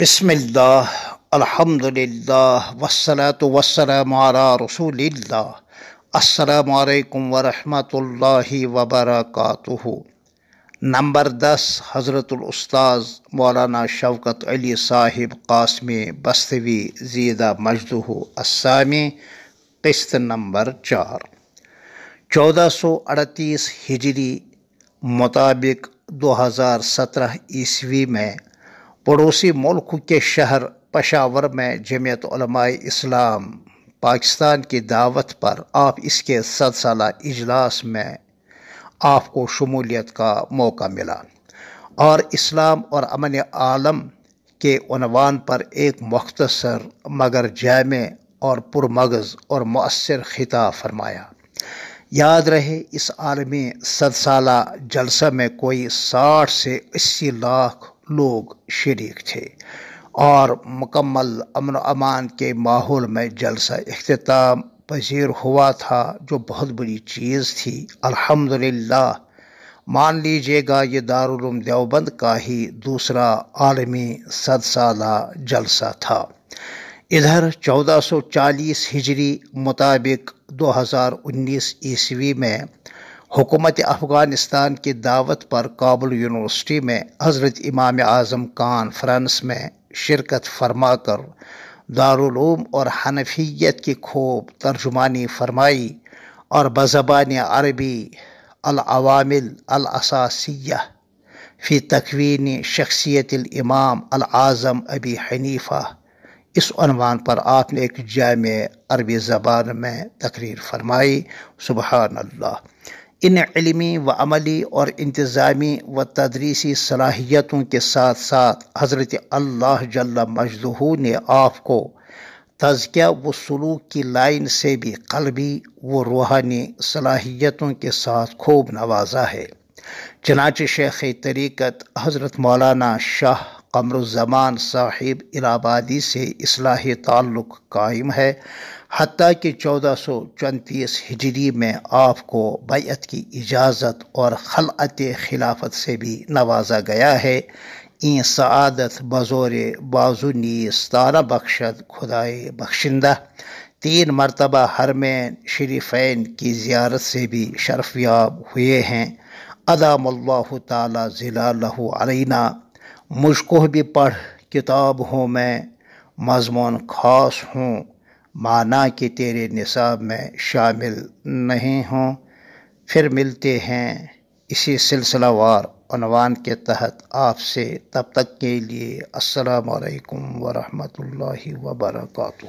بسم اللہ الحمد للہ وسلۃ وسلم رسول اللہ السلام علیکم ورحمۃ اللہ وبرکاتہ نمبر دس حضرت الاستاذ مولانا شوکت علی صاحب قاسم بستوی زیدہ مجدہ السامی قسط نمبر چار چودہ سو اڑتیس ہجری مطابق دو ہزار سترہ عیسوی میں پڑوسی ملک کے شہر پشاور میں جمعیت علماء اسلام پاکستان کی دعوت پر آپ اس کے سد سالہ اجلاس میں آپ کو شمولیت کا موقع ملا اور اسلام اور امن عالم کے عنوان پر ایک مختصر مگر جامع اور پرمغز اور مؤثر خطاب فرمایا یاد رہے اس عالمی سد سالہ جلسہ میں کوئی ساٹھ سے اسی لاکھ لوگ شریک تھے اور مکمل امن و امان کے ماحول میں جلسہ اختتام پذیر ہوا تھا جو بہت بڑی چیز تھی الحمدللہ مان لیجئے گا یہ دارالعلوم دیوبند کا ہی دوسرا عالمی صد سالہ جلسہ تھا ادھر چودہ سو چالیس ہجری مطابق دو ہزار انیس عیسوی میں حکومت افغانستان کی دعوت پر کابل یونیورسٹی میں حضرت امام اعظم کانفرنس میں شرکت فرما کر دارالعلوم اور حنفیت کی خوب ترجمانی فرمائی اور بزبان عربی العوامل الاساسیہ فی تکوین شخصیت الامام العظم ابی حنیفہ اس عنوان پر آپ نے ایک جامع عربی زبان میں تقریر فرمائی سبحان اللہ ان علمی و عملی اور انتظامی و تدریسی صلاحیتوں کے ساتھ ساتھ حضرت اللہ جل مجدہو نے آپ کو تزکیہ و سلوک کی لائن سے بھی قلبی و روحانی صلاحیتوں کے ساتھ خوب نوازا ہے چنانچہ شیخ طریقت حضرت مولانا شاہ قمر الزمان صاحب الہ آبادی سے اصلاحی تعلق قائم ہے حتیٰ کہ چودہ سو چونتیس ہجری میں آپ کو بیعت کی اجازت اور خلعت خلافت سے بھی نوازا گیا ہے این سعادت بزور بازو نیس بخشت خدائے بخشندہ تین مرتبہ حرمین شریفین کی زیارت سے بھی شرف یاب ہوئے ہیں اللہ تعالی ضلع علینا مجھ کو بھی پڑھ کتاب ہوں میں مضمون خاص ہوں مانا کہ تیرے نصاب میں شامل نہیں ہوں پھر ملتے ہیں اسی سلسلہ وار عنوان کے تحت آپ سے تب تک کے لیے السلام علیکم ورحمۃ اللہ وبرکاتہ